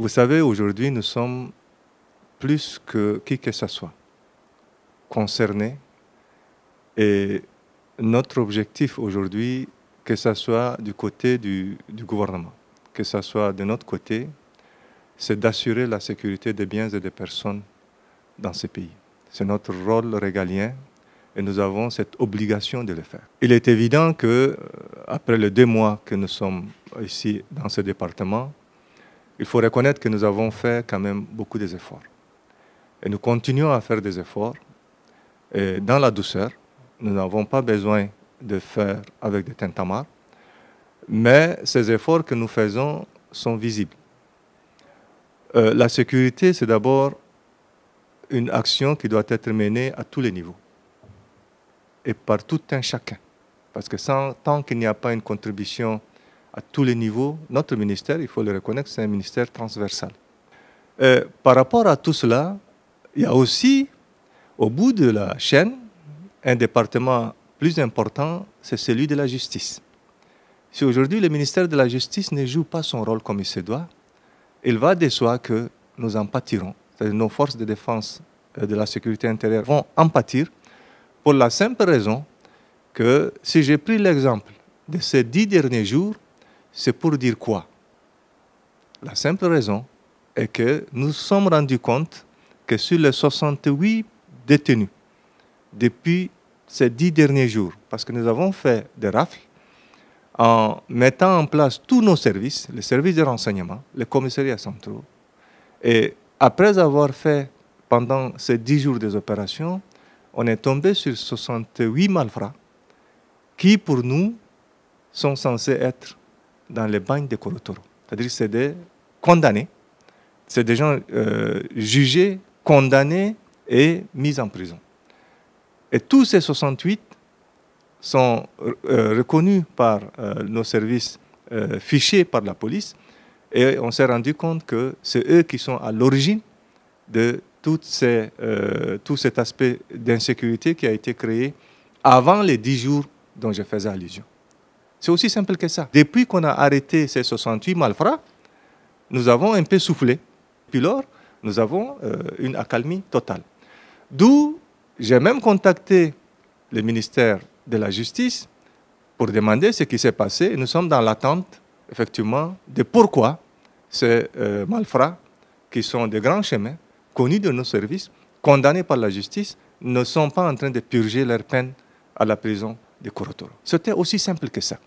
Vous savez, aujourd'hui, nous sommes plus que qui que ce soit concernés. Et notre objectif aujourd'hui, que ce soit du côté du, gouvernement, que ce soit de notre côté, c'est d'assurer la sécurité des biens et des personnes dans ce pays. C'est notre rôle régalien et nous avons cette obligation de le faire. Il est évident que euh, après les deux mois que nous sommes ici dans ce département, il faut reconnaître que nous avons fait quand même beaucoup d'efforts. Et nous continuons à faire des efforts et dans la douceur. Nous n'avons pas besoin de faire avec des tintamarres, mais ces efforts que nous faisons sont visibles. Euh, la sécurité, c'est d'abord une action qui doit être menée à tous les niveaux et par tout un chacun. Parce que tant qu'il n'y a pas une contribution à tous les niveaux. Notre ministère, il faut le reconnaître, c'est un ministère transversal. Euh, par rapport à tout cela, il y a aussi, au bout de la chaîne, un département plus important, c'est celui de la justice. Si aujourd'hui le ministère de la Justice ne joue pas son rôle comme il se doit, il va de soi que nous en pâtirons. Nos forces de défense euh, de la sécurité intérieure vont en pâtir pour la simple raison que si j'ai pris l'exemple de ces dix derniers jours, c'est pour dire quoi La simple raison est que nous sommes rendus compte que sur les 68 détenus depuis ces dix derniers jours, parce que nous avons fait des rafles, en mettant en place tous nos services, les services de renseignement, les commissariats centraux, et après avoir fait pendant ces dix jours des opérations, on est tombé sur 68 malfrats qui, pour nous, sont censés être dans les bagnes de Corotoro. C'est-à-dire c'est des condamnés, c'est des gens euh, jugés, condamnés et mis en prison. Et tous ces 68 sont euh, reconnus par euh, nos services, fichés par la police, et on s'est rendu compte que c'est eux qui sont à l'origine de toutes ces, tout cet aspect d'insécurité qui a été créé avant les 10 jours dont je faisais allusion. C'est aussi simple que ça. Depuis qu'on a arrêté ces 68 malfrats, nous avons un peu soufflé. Puis lors, nous avons euh, une accalmie totale. D'où j'ai même contacté le ministère de la Justice pour demander ce qui s'est passé. nous sommes dans l'attente, effectivement, de pourquoi ces euh, malfrats, qui sont des grands chemins, connus de nos services, condamnés par la justice, ne sont pas en train de purger leur peine à la prison de Corotoro. C'était aussi simple que ça.